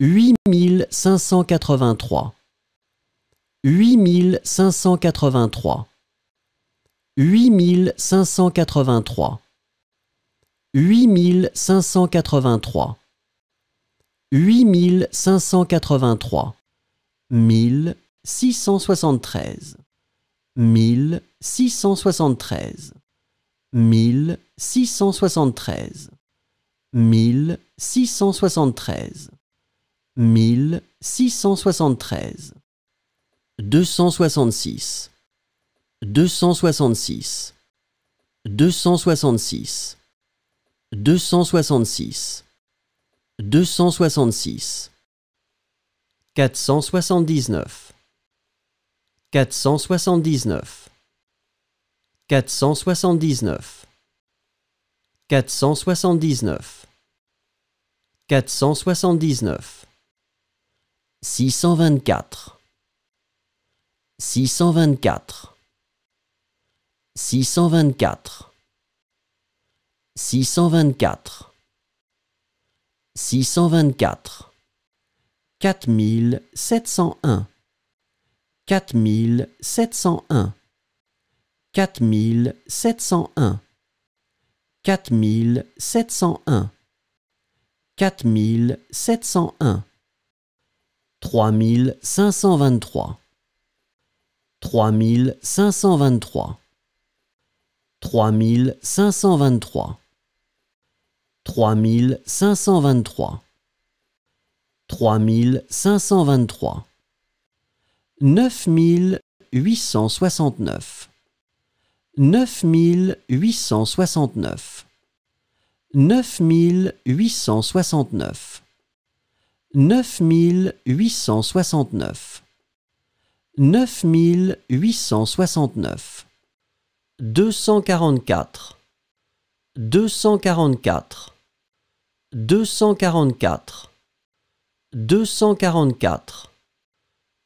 8583 8583 8583 8583 8583 1673 1673 1673 1673 1673 266 266 266 266 266 479 479 479 479 479 624 624 624 624 624 4701 4701 4701 4701 4701 3523 3523 3523 3523 3523 9869 9869 9869 9869 9869 244 244 244 244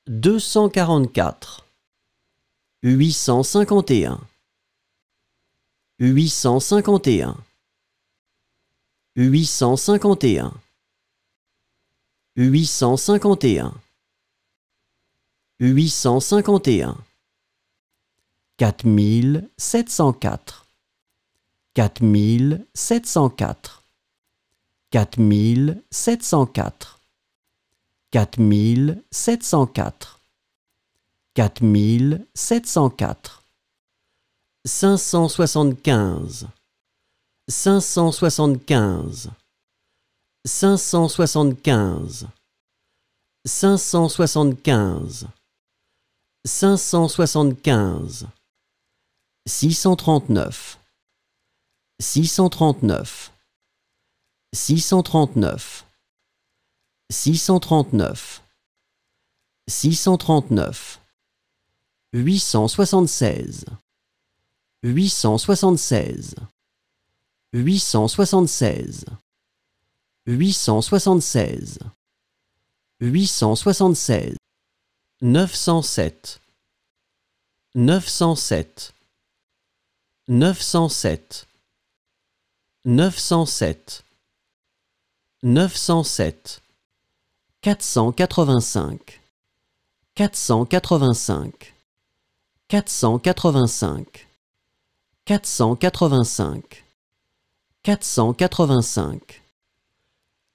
244 851 851 851 851 851 4704 4704 4704 4704 4704 575 575 575 575 575 639 639 639 639 639 876 876 876 876 876 907 907 907 907 907 485 485 485 485 485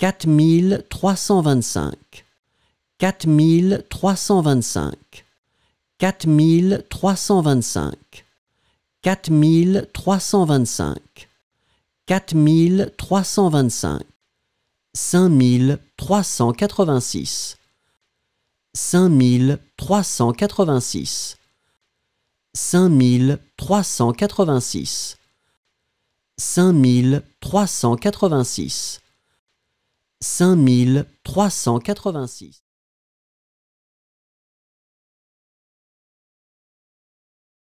Quatre mille trois cent vingt-cinq, quatre mille trois cent vingt-cinq, quatre mille trois cent vingt-cinq, quatre mille trois cent vingt-cinq, quatre mille trois cent vingt-cinq, cinq mille trois cent quatre-vingt-six, cinq mille trois cent quatre-vingt-six, cinq mille trois cent quatre-vingt-six, cinq mille trois cent quatre-vingt-six. 5386.